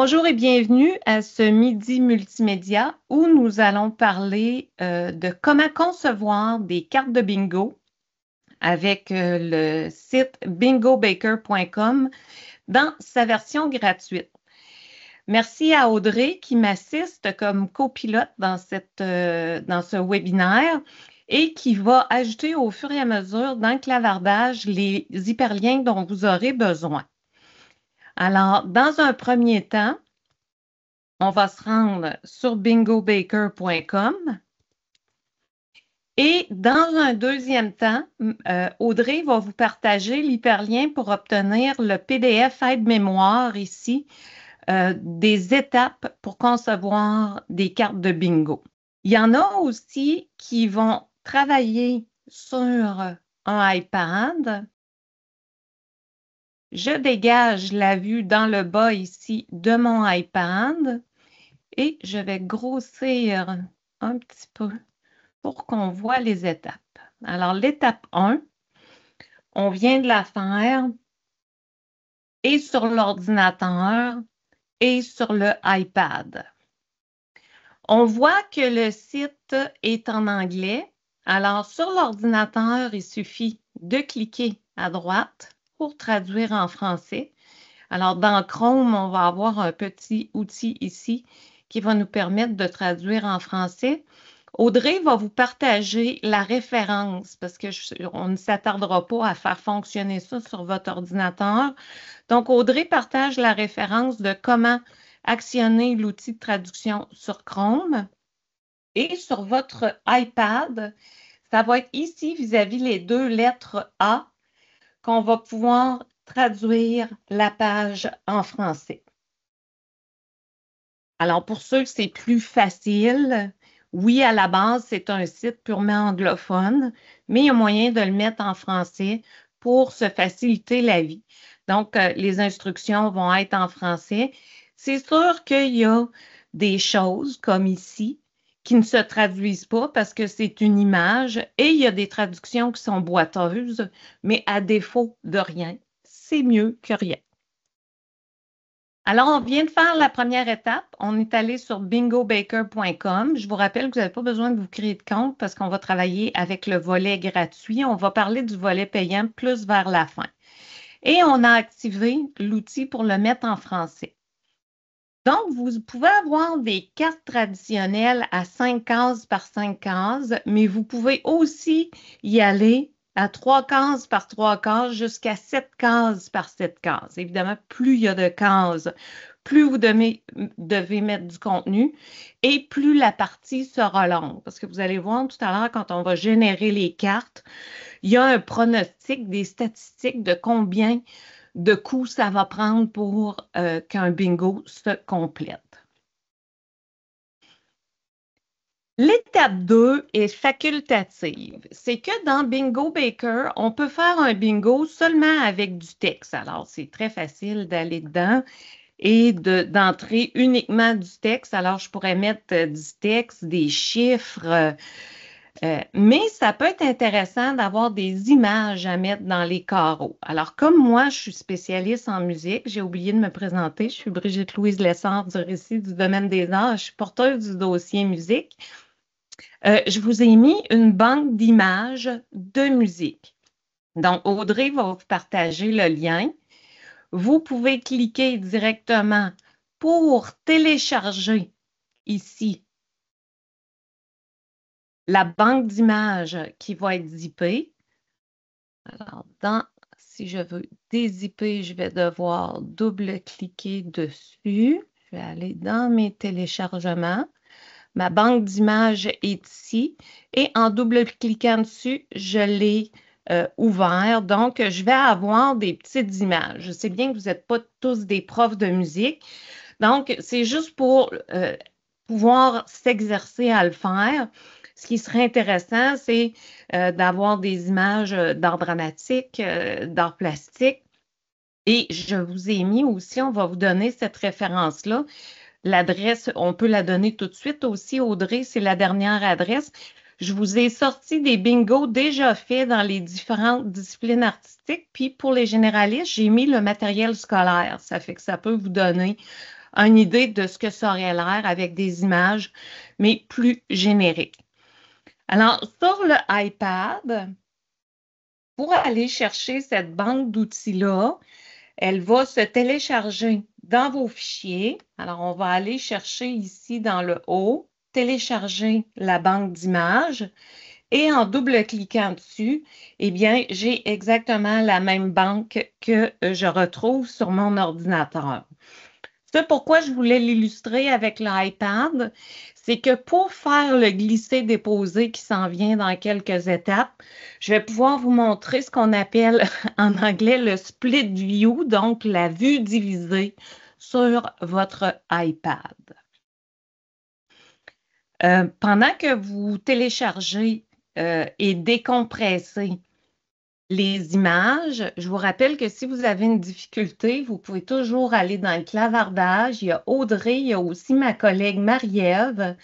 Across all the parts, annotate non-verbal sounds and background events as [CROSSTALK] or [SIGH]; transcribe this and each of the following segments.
Bonjour et bienvenue à ce midi multimédia où nous allons parler euh, de comment concevoir des cartes de bingo avec euh, le site bingobaker.com dans sa version gratuite. Merci à Audrey qui m'assiste comme copilote dans, cette, euh, dans ce webinaire et qui va ajouter au fur et à mesure dans le clavardage les hyperliens dont vous aurez besoin. Alors, dans un premier temps, on va se rendre sur bingobaker.com. Et dans un deuxième temps, euh, Audrey va vous partager l'hyperlien pour obtenir le PDF aide mémoire ici euh, des étapes pour concevoir des cartes de bingo. Il y en a aussi qui vont travailler sur un iPad je dégage la vue dans le bas ici de mon iPad et je vais grossir un petit peu pour qu'on voit les étapes. Alors, l'étape 1, on vient de la faire et sur l'ordinateur et sur le iPad. On voit que le site est en anglais. Alors, sur l'ordinateur, il suffit de cliquer à droite pour traduire en français. Alors, dans Chrome, on va avoir un petit outil ici qui va nous permettre de traduire en français. Audrey va vous partager la référence parce que on ne s'attardera pas à faire fonctionner ça sur votre ordinateur. Donc, Audrey partage la référence de comment actionner l'outil de traduction sur Chrome et sur votre iPad. Ça va être ici vis à -vis les deux lettres A qu'on va pouvoir traduire la page en français. Alors, pour ceux que c'est plus facile, oui, à la base, c'est un site purement anglophone, mais il y a moyen de le mettre en français pour se faciliter la vie. Donc, euh, les instructions vont être en français. C'est sûr qu'il y a des choses comme ici qui ne se traduisent pas parce que c'est une image et il y a des traductions qui sont boiteuses, mais à défaut de rien, c'est mieux que rien. Alors, on vient de faire la première étape. On est allé sur bingobaker.com. Je vous rappelle que vous n'avez pas besoin de vous créer de compte parce qu'on va travailler avec le volet gratuit. On va parler du volet payant plus vers la fin. Et on a activé l'outil pour le mettre en français. Donc, vous pouvez avoir des cartes traditionnelles à 5 cases par 5 cases, mais vous pouvez aussi y aller à 3 cases par 3 cases jusqu'à 7 cases par 7 cases. Évidemment, plus il y a de cases, plus vous devez, devez, mettre du contenu et plus la partie sera longue. Parce que vous allez voir tout à l'heure, quand on va générer les cartes, il y a un pronostic, des statistiques de combien de coûts, ça va prendre pour euh, qu'un bingo se complète. L'étape 2 est facultative. C'est que dans Bingo Baker, on peut faire un bingo seulement avec du texte. Alors, c'est très facile d'aller dedans et d'entrer uniquement du texte. Alors, je pourrais mettre euh, du texte, des chiffres, euh, mais ça peut être intéressant d'avoir des images à mettre dans les carreaux. Alors, comme moi, je suis spécialiste en musique, j'ai oublié de me présenter. Je suis Brigitte Louise Lessard du récit du domaine des arts. Je suis porteuse du dossier musique. Euh, je vous ai mis une banque d'images de musique. Donc, Audrey va vous partager le lien. Vous pouvez cliquer directement pour télécharger ici la banque d'images qui va être zippée. Alors, dans, si je veux dézipper, je vais devoir double-cliquer dessus. Je vais aller dans mes téléchargements. Ma banque d'images est ici et en double-cliquant dessus, je l'ai euh, ouvert. Donc, je vais avoir des petites images. Je sais bien que vous n'êtes pas tous des profs de musique. Donc, c'est juste pour euh, pouvoir s'exercer à le faire. Ce qui serait intéressant, c'est euh, d'avoir des images euh, d'art dramatique, euh, d'art plastique. Et je vous ai mis aussi, on va vous donner cette référence-là. L'adresse, on peut la donner tout de suite aussi, Audrey, c'est la dernière adresse. Je vous ai sorti des bingos déjà faits dans les différentes disciplines artistiques. Puis pour les généralistes, j'ai mis le matériel scolaire. Ça fait que ça peut vous donner une idée de ce que ça aurait l'air avec des images, mais plus génériques. Alors, sur le iPad, pour aller chercher cette banque d'outils-là, elle va se télécharger dans vos fichiers. Alors, on va aller chercher ici dans le haut, télécharger la banque d'images. Et en double-cliquant dessus, eh bien, j'ai exactement la même banque que je retrouve sur mon ordinateur. C'est pourquoi je voulais l'illustrer avec l'iPad, c'est que pour faire le glisser-déposer qui s'en vient dans quelques étapes, je vais pouvoir vous montrer ce qu'on appelle [LAUGHS] en anglais le split view, donc la vue divisée sur votre iPad. Euh, pendant que vous téléchargez euh, et décompressez les images. Je vous rappelle que si vous avez une difficulté, vous pouvez toujours aller dans le clavardage. Il y a Audrey, il y a aussi ma collègue Marie-Ève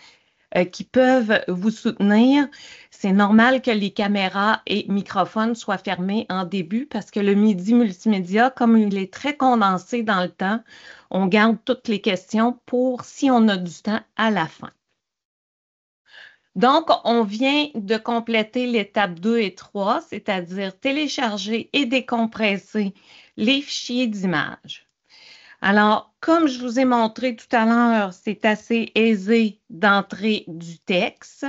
euh, qui peuvent vous soutenir. C'est normal que les caméras et microphones soient fermés en début parce que le midi multimédia, comme il est très condensé dans le temps, on garde toutes les questions pour si on a du temps à la fin. Donc, on vient de compléter l'étape 2 et 3, c'est-à-dire télécharger et décompresser les fichiers d'images. Alors, comme je vous ai montré tout à l'heure, c'est assez aisé d'entrer du texte.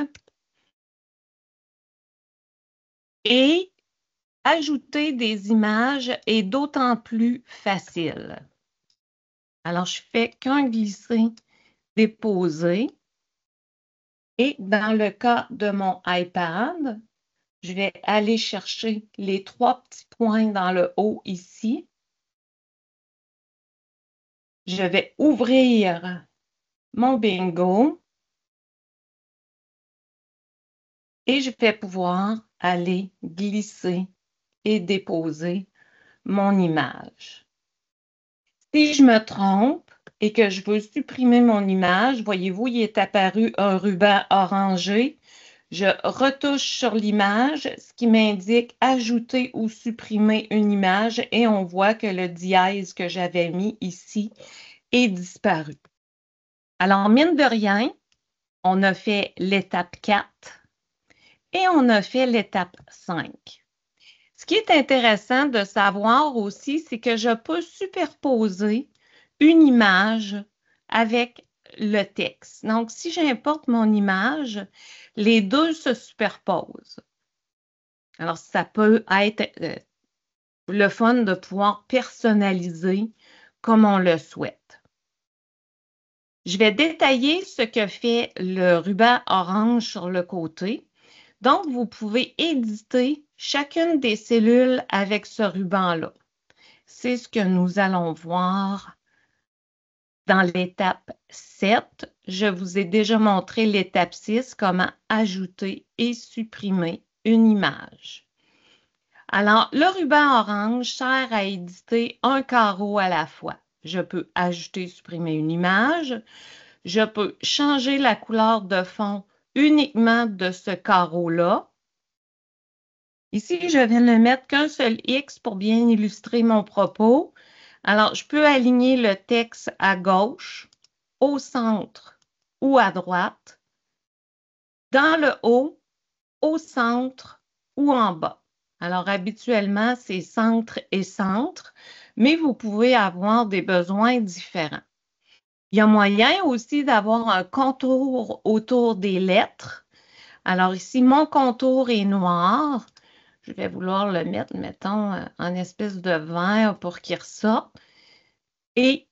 Et ajouter des images est d'autant plus facile. Alors, je fais qu'un glisser, déposer. Et dans le cas de mon iPad, je vais aller chercher les trois petits points dans le haut ici. Je vais ouvrir mon bingo et je vais pouvoir aller glisser et déposer mon image. Si je me trompe, et que je veux supprimer mon image, voyez-vous, il est apparu un ruban orangé. Je retouche sur l'image, ce qui m'indique ajouter ou supprimer une image et on voit que le dièse que j'avais mis ici est disparu. Alors, mine de rien, on a fait l'étape 4 et on a fait l'étape 5. Ce qui est intéressant de savoir aussi, c'est que je peux superposer une image avec le texte. Donc, si j'importe mon image, les deux se superposent. Alors, ça peut être euh, le fun de pouvoir personnaliser comme on le souhaite. Je vais détailler ce que fait le ruban orange sur le côté. Donc, vous pouvez éditer chacune des cellules avec ce ruban-là. C'est ce que nous allons voir dans l'étape 7, je vous ai déjà montré l'étape 6, comment ajouter et supprimer une image. Alors, le ruban orange sert à éditer un carreau à la fois. Je peux ajouter et supprimer une image. Je peux changer la couleur de fond uniquement de ce carreau-là. Ici, je viens de mettre qu'un seul X pour bien illustrer mon propos. Alors, je peux aligner le texte à gauche, au centre ou à droite, dans le haut, au centre ou en bas. Alors, habituellement, c'est centre et centre, mais vous pouvez avoir des besoins différents. Il y a moyen aussi d'avoir un contour autour des lettres. Alors ici, mon contour est noir je vais vouloir le mettre, mettons, euh, en espèce de verre pour qu'il ressorte. Et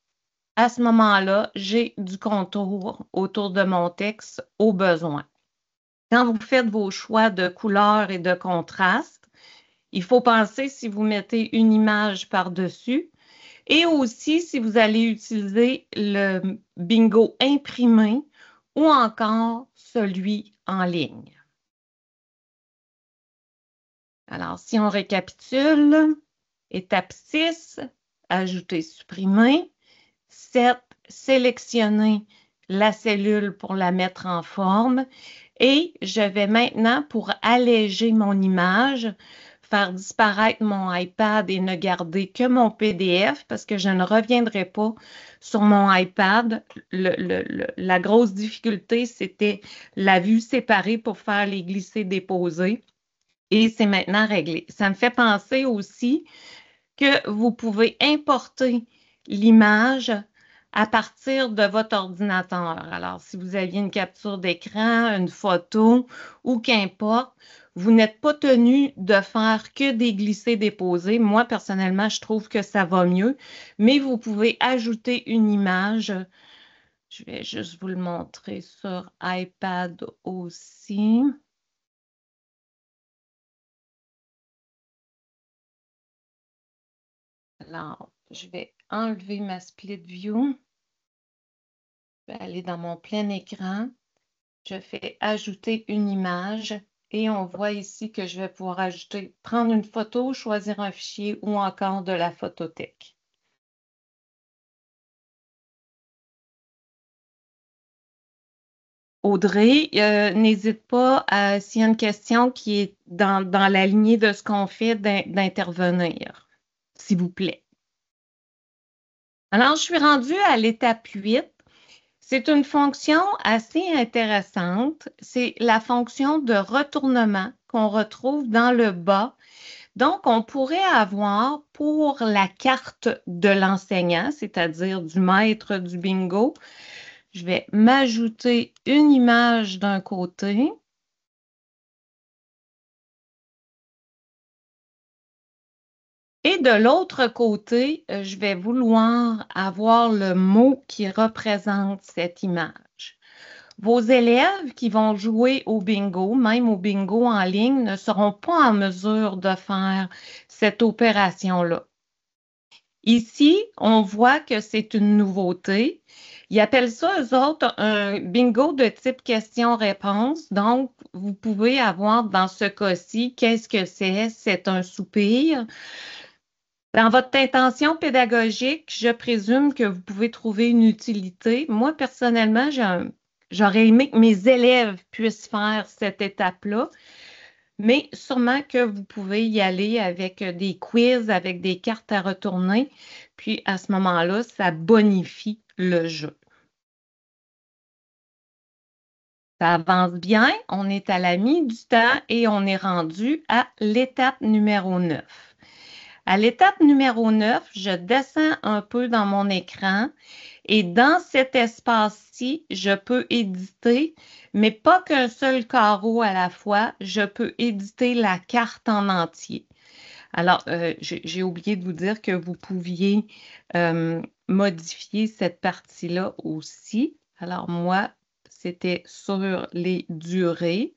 à ce moment-là, j'ai du contour autour de mon texte au besoin. Quand vous faites vos choix de couleurs et de contraste, il faut penser si vous mettez une image par-dessus et aussi si vous allez utiliser le bingo imprimé ou encore celui en ligne. Alors, si on récapitule, étape 6, ajouter, supprimer. 7, sélectionner la cellule pour la mettre en forme. Et je vais maintenant, pour alléger mon image, faire disparaître mon iPad et ne garder que mon PDF parce que je ne reviendrai pas sur mon iPad. la grosse difficulté, c'était la vue séparée pour faire les glisser-déposer et c'est maintenant réglé. Ça me fait penser aussi que vous pouvez importer l'image à partir de votre ordinateur. Alors, si vous aviez une capture d'écran, une photo ou qu'importe, vous n'êtes pas tenu de faire que des glissés-déposés. Moi, personnellement, je trouve que ça va mieux, mais vous pouvez ajouter une image. Je vais juste vous le montrer sur iPad aussi. Alors, je vais enlever ma split view. Je vais aller dans mon plein écran. Je fais ajouter une image et on voit ici que je vais pouvoir ajouter, prendre une photo, choisir un fichier ou encore de la photothèque. Audrey, euh, n'hésite pas, s'il y a une question qui est dans la lignée de ce qu'on fait, d'intervenir, s'il vous plaît. Alors, je suis rendue à l'étape 8. C'est une fonction assez intéressante. C'est la fonction de retournement qu'on retrouve dans le bas. Donc, on pourrait avoir pour la carte de l'enseignant, c'est-à-dire du maître du bingo, je vais m'ajouter une image d'un côté Et de l'autre côté, euh, je vais vouloir avoir le mot qui représente cette image. Vos élèves qui vont jouer au bingo, même au bingo en ligne, ne seront pas en mesure de faire cette opération-là. Ici, on voit que c'est une nouveauté. Ils appellent ça, eux autres, un bingo de type question-réponse. Donc, vous pouvez avoir dans ce cas-ci, qu'est-ce que c'est? C'est un soupir. Dans votre intention pédagogique, je présume que vous pouvez trouver une utilité. Moi, personnellement, j'aurais aimé que mes élèves puissent faire cette étape-là, mais sûrement que vous pouvez y aller avec des quiz, avec des cartes à retourner. Puis à ce moment-là, ça bonifie le jeu. Ça avance bien, on est à la mi du temps et on est rendu à l'étape numéro 9. À l'étape numéro 9, je descends un peu dans mon écran et dans cet espace-ci, je peux éditer, mais pas qu'un seul carreau à la fois, je peux éditer la carte en entier. Alors, euh, j'ai oublié de vous dire que vous pouviez euh, modifier cette partie-là aussi. Alors, moi, c'était sur les durées.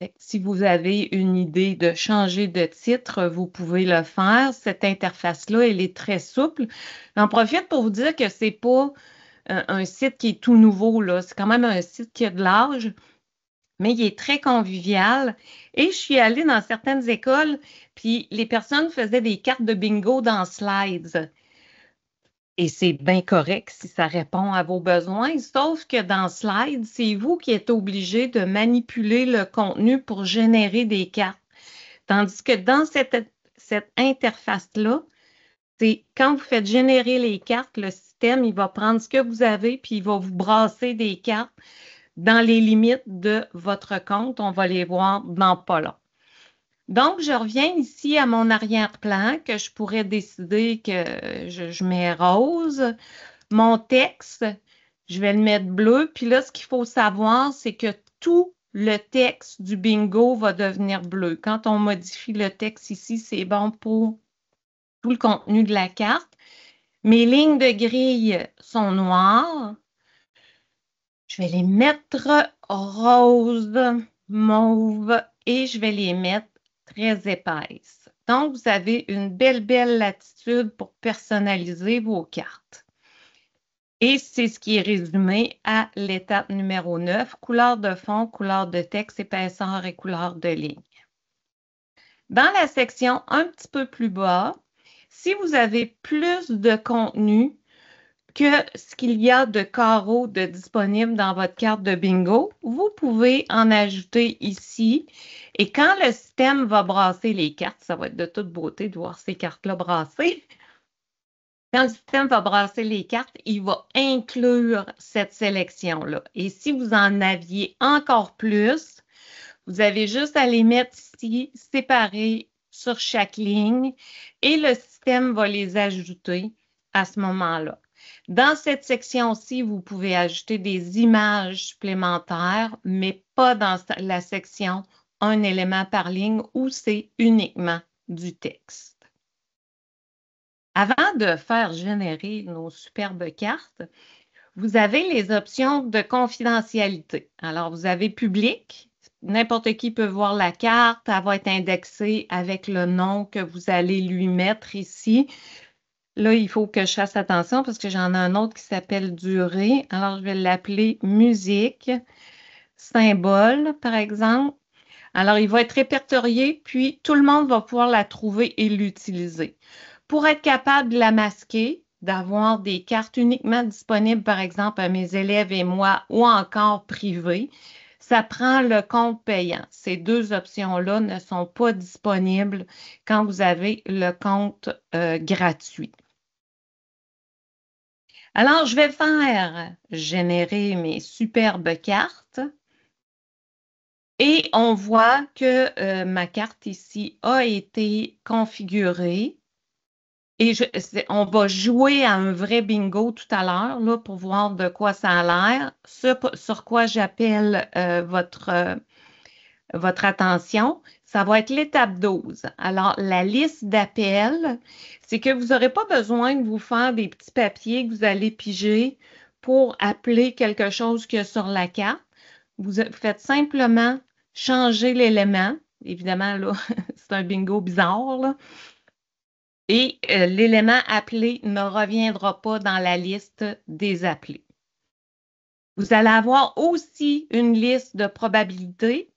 Eh, si vous avez une idée de changer de titre, vous pouvez le faire. Cette interface-là, elle est très souple. J'en profite pour vous dire que c'est pas euh, un site qui est tout nouveau. C'est quand même un site qui a de l'âge, mais il est très convivial. Et je suis allée dans certaines écoles, puis les personnes faisaient des cartes de bingo dans Slides. Et c'est bien correct si ça répond à vos besoins, sauf que dans Slide, c'est vous qui êtes obligé de manipuler le contenu pour générer des cartes. Tandis que dans cette, cette interface-là, c'est quand vous faites générer les cartes, le système, il va prendre ce que vous avez, puis il va vous brasser des cartes dans les limites de votre compte. On va les voir dans pas long. Donc, je reviens ici à mon arrière-plan que je pourrais décider que je, mets rose. Mon texte, je vais le mettre bleu. Puis là, ce qu'il faut savoir, c'est que tout le texte du bingo va devenir bleu. Quand on modifie le texte ici, c'est bon pour tout le contenu de la carte. Mes lignes de grille sont noires. Je vais les mettre rose, mauve et je vais les mettre très épaisse. Donc, vous avez une belle, belle latitude pour personnaliser vos cartes. Et c'est ce qui est résumé à l'étape numéro 9, couleur de fond, couleur de texte, épaisseur et couleur de ligne. Dans la section un petit peu plus bas, si vous avez plus de contenu, que ce qu'il y a de carreaux de disponible dans votre carte de bingo, vous pouvez en ajouter ici. Et quand le système va brasser les cartes, ça va être de toute beauté de voir ces cartes-là brasser. Quand le système va brasser les cartes, il va inclure cette sélection-là. Et si vous en aviez encore plus, vous avez juste à les mettre ici, séparés sur chaque ligne, et le système va les ajouter à ce moment-là. Dans cette section-ci, vous pouvez ajouter des images supplémentaires, mais pas dans la section un élément par ligne où c'est uniquement du texte. Avant de faire générer nos superbes cartes, vous avez les options de confidentialité. Alors, vous avez public, n'importe qui peut voir la carte, elle va être indexée avec le nom que vous allez lui mettre ici. Là, il faut que je fasse attention parce que j'en ai un autre qui s'appelle durée. Alors, je vais l'appeler musique, symbole, par exemple. Alors, il va être répertorié, puis tout le monde va pouvoir la trouver et l'utiliser. Pour être capable de la masquer, d'avoir des cartes uniquement disponibles, par exemple, à mes élèves et moi, ou encore privées, ça prend le compte payant. Ces deux options-là ne sont pas disponibles quand vous avez le compte euh, gratuit. Alors, je vais faire générer mes superbes cartes. Et on voit que euh, ma carte ici a été configurée. Et on va jouer à un vrai bingo tout à l'heure pour voir de quoi ça a l'air, sur quoi j'appelle euh, euh, votre attention. Ça va être l'étape 12. Alors, la liste d'appels, c'est que vous n'aurez pas besoin de vous faire des petits papiers que vous allez piger pour appeler quelque chose qu'il y sur la carte. Vous faites simplement changer l'élément. Évidemment, là, [LAUGHS] c'est un bingo bizarre. Et euh, l'élément appelé ne reviendra pas dans la liste des appelés. Vous allez avoir aussi une liste de probabilités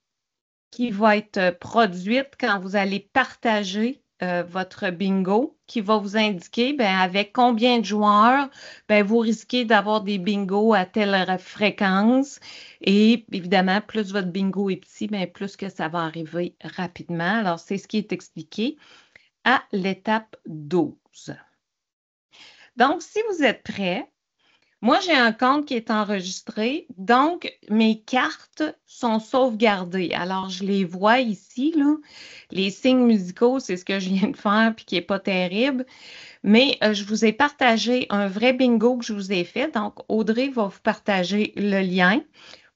qui va être euh, produite quand vous allez partager euh, votre bingo qui va vous indiquer ben, avec combien de joueurs ben, vous risquez d'avoir des bingos à telle fréquence. Et évidemment, plus votre bingo est petit, ben, plus que ça va arriver rapidement. Alors, c'est ce qui est expliqué à l'étape 12. Donc, si vous êtes prêts, moi, j'ai un compte qui est enregistré, donc mes cartes sont sauvegardées. Alors, je les vois ici, là. Les signes musicaux, c'est ce que je viens de faire, puis qui n'est pas terrible. Mais euh, je vous ai partagé un vrai bingo que je vous ai fait. Donc, Audrey va vous partager le lien.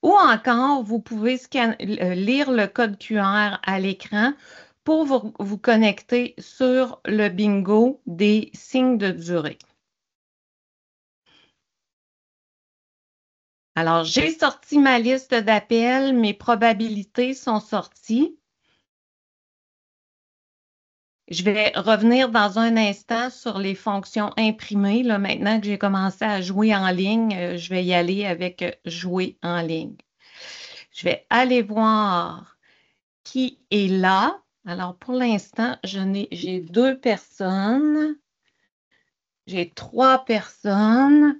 Ou encore, vous pouvez euh, lire le code QR à l'écran pour vous connecter sur le bingo des signes de durée. Alors, j'ai sorti ma liste d'appels, mes probabilités sont sorties. Je vais revenir dans un instant sur les fonctions imprimées. Là, maintenant que j'ai commencé à jouer en ligne, euh, je vais y aller avec euh, jouer en ligne. Je vais aller voir qui est là. Alors, pour l'instant, j'ai deux personnes. J'ai trois personnes.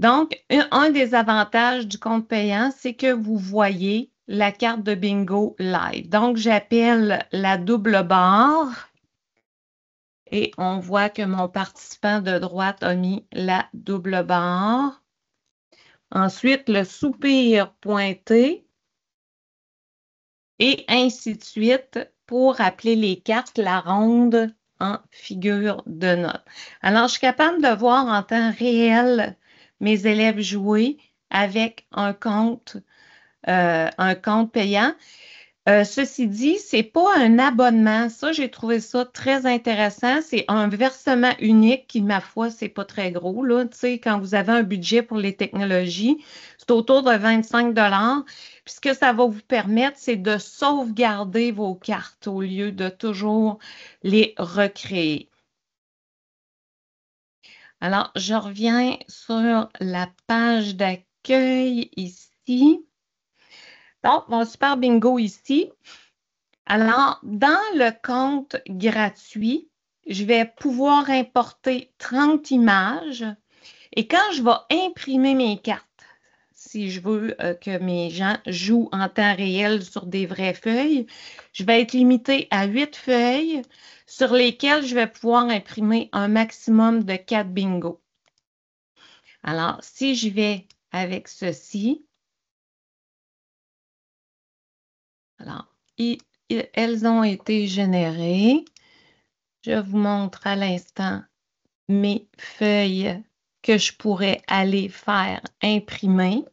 Donc, un, des avantages du compte payant, c'est que vous voyez la carte de bingo live. Donc, j'appelle la double barre et on voit que mon participant de droite a mis la double barre. Ensuite, le soupir pointé et ainsi de suite pour appeler les cartes la ronde en figure de note. Alors, je suis capable de voir en temps réel mes élèves jouer avec un compte, euh, un compte payant. Euh, ceci dit, c'est pas un abonnement. Ça, j'ai trouvé ça très intéressant. C'est un versement unique qui, ma foi, n'est pas très gros. Là. Quand vous avez un budget pour les technologies, c'est autour de 25 Puis ce que ça va vous permettre, c'est de sauvegarder vos cartes au lieu de toujours les recréer. Alors, je reviens sur la page d'accueil ici. Donc, mon super bingo ici. Alors, dans le compte gratuit, je vais pouvoir importer 30 images. Et quand je vais imprimer mes cartes, si je veux euh, que mes gens jouent en temps réel sur des vraies feuilles. Je vais être limitée à huit feuilles sur lesquelles je vais pouvoir imprimer un maximum de quatre bingos. Alors, si je vais avec ceci, alors, elles ont été générées. Je vous montre à l'instant mes feuilles que je pourrais aller faire imprimer.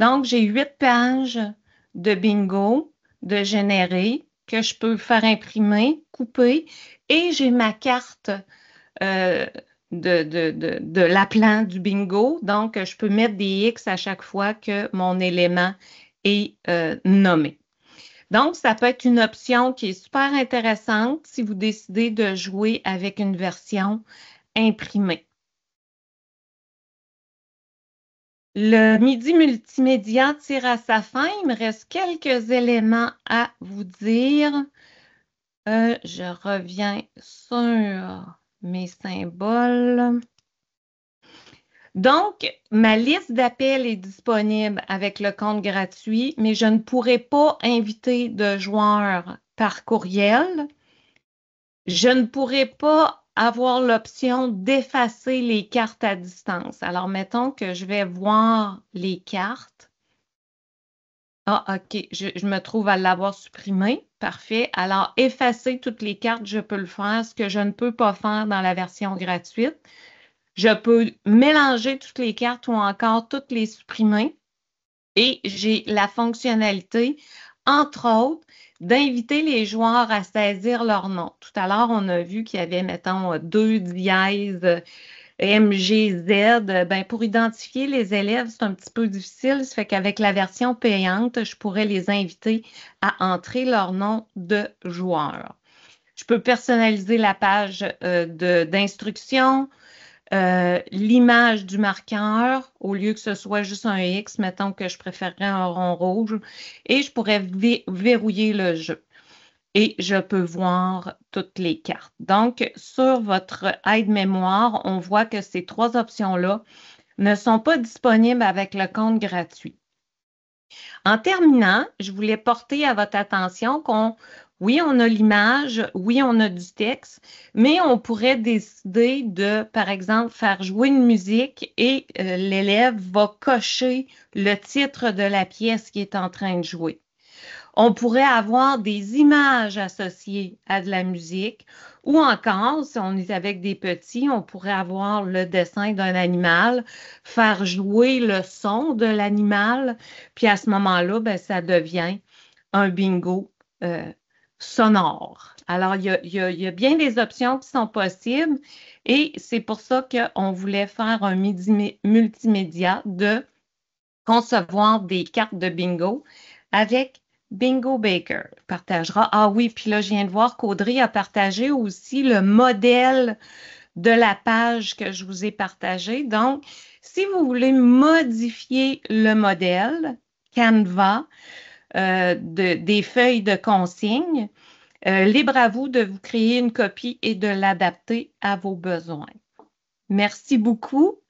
Donc, j'ai huit pages de bingo de générer que je peux faire imprimer, couper, et j'ai ma carte euh, de, de, du bingo. Donc, je peux mettre des X à chaque fois que mon élément est euh, nommé. Donc, ça peut être une option qui est super intéressante si vous décidez de jouer avec une version imprimée. Le midi multimédia tire à sa fin. Il me reste quelques éléments à vous dire. Euh, je reviens sur mes symboles. Donc, ma liste d'appels est disponible avec le compte gratuit, mais je ne pourrai pas inviter de joueurs par courriel. Je ne pourrai pas avoir l'option d'effacer les cartes à distance. Alors, mettons que je vais voir les cartes. Ah, OK, je, me trouve à l'avoir supprimé. Parfait. Alors, effacer toutes les cartes, je peux le faire, ce que je ne peux pas faire dans la version gratuite. Je peux mélanger toutes les cartes ou encore toutes les supprimer. Et j'ai la fonctionnalité, entre autres, d'inviter les joueurs à saisir leur nom. Tout à l'heure, on a vu qu'il y avait, mettons, deux dièses euh, MGZ. Ben, pour identifier les élèves, c'est un petit peu difficile. Ça fait qu'avec la version payante, je pourrais les inviter à entrer leur nom de joueur. Je peux personnaliser la page euh, d'instruction. Euh, l'image du marqueur, au lieu que ce soit juste un X, mettons que je préférerais un rond rouge, et je pourrais verrouiller le jeu. Et je peux voir toutes les cartes. Donc, sur votre aide-mémoire, on voit que ces trois options-là ne sont pas disponibles avec le compte gratuit. En terminant, je voulais porter à votre attention qu'on oui, on a l'image, oui, on a du texte, mais on pourrait décider de, par exemple, faire jouer une musique et euh, l'élève va cocher le titre de la pièce qui est en train de jouer. On pourrait avoir des images associées à de la musique ou encore, si on est avec des petits, on pourrait avoir le dessin d'un animal, faire jouer le son de l'animal, puis à ce moment-là, ben, ça devient un bingo euh, sonore. Alors, il y a, bien des options qui sont possibles et c'est pour ça qu'on voulait faire un multimédia de concevoir des cartes de bingo avec Bingo Baker. Partagera. Ah oui, puis là, je viens de voir qu'Audrey a partagé aussi le modèle de la page que je vous ai partagé. Donc, si vous voulez modifier le modèle Canva, euh, de, des feuilles de consignes. Euh, libre à vous de vous créer une copie et de l'adapter à vos besoins. Merci beaucoup.